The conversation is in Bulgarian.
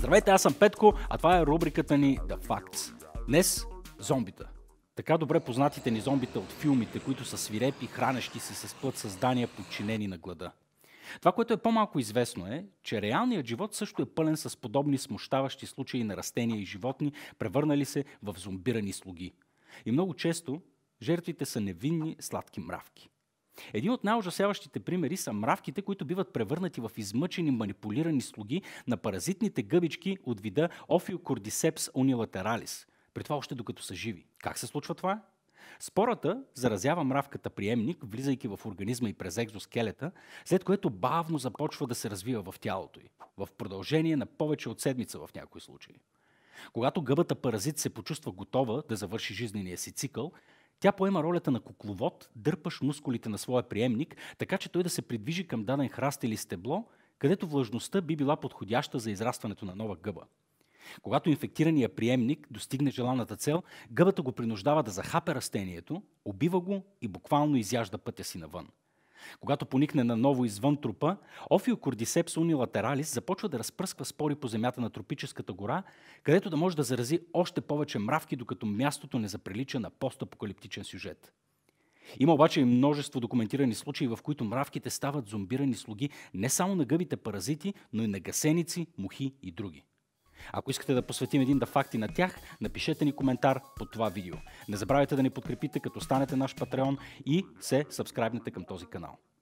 Здравейте, аз съм Петко, а това е рубриката ни The Facts. Днес зомбита. Така добре познатите ни зомбита от филмите, които са свирепи, хранещи се с път създания, подчинени на глада. Това, което е по-малко известно е, че реалният живот също е пълен с подобни смущаващи случаи на растения и животни, превърнали се в зомбирани слуги. И много често жертвите са невинни сладки мравки. Един от най-ужасяващите примери са мравките, които биват превърнати в измъчени, манипулирани слуги на паразитните гъбички от вида Ophiocordyceps унилатералис. При това още докато са живи. Как се случва това? Спората заразява мравката приемник, влизайки в организма и през екзоскелета, след което бавно започва да се развива в тялото й, в продължение на повече от седмица в някои случаи. Когато гъбата паразит се почувства готова да завърши жизнения си цикъл, тя поема ролята на кукловод, дърпаш мускулите на своя приемник, така че той да се придвижи към даден храст или стебло, където влажността би била подходяща за израстването на нова гъба. Когато инфектирания приемник достигне желаната цел, гъбата го принуждава да захапе растението, убива го и буквално изяжда пътя си навън. Когато поникне наново извън трупа, Офиокордисепс унилатералис започва да разпръсква спори по земята на тропическата гора, където да може да зарази още повече мравки, докато мястото не заприлича на постапокалиптичен сюжет. Има обаче и множество документирани случаи, в които мравките стават зомбирани слуги не само на гъбите паразити, но и на гасеници, мухи и други. Ако искате да посветим един да факти на тях, напишете ни коментар под това видео. Не забравяйте да ни подкрепите, като станете наш патреон и се сабскрайбнете към този канал.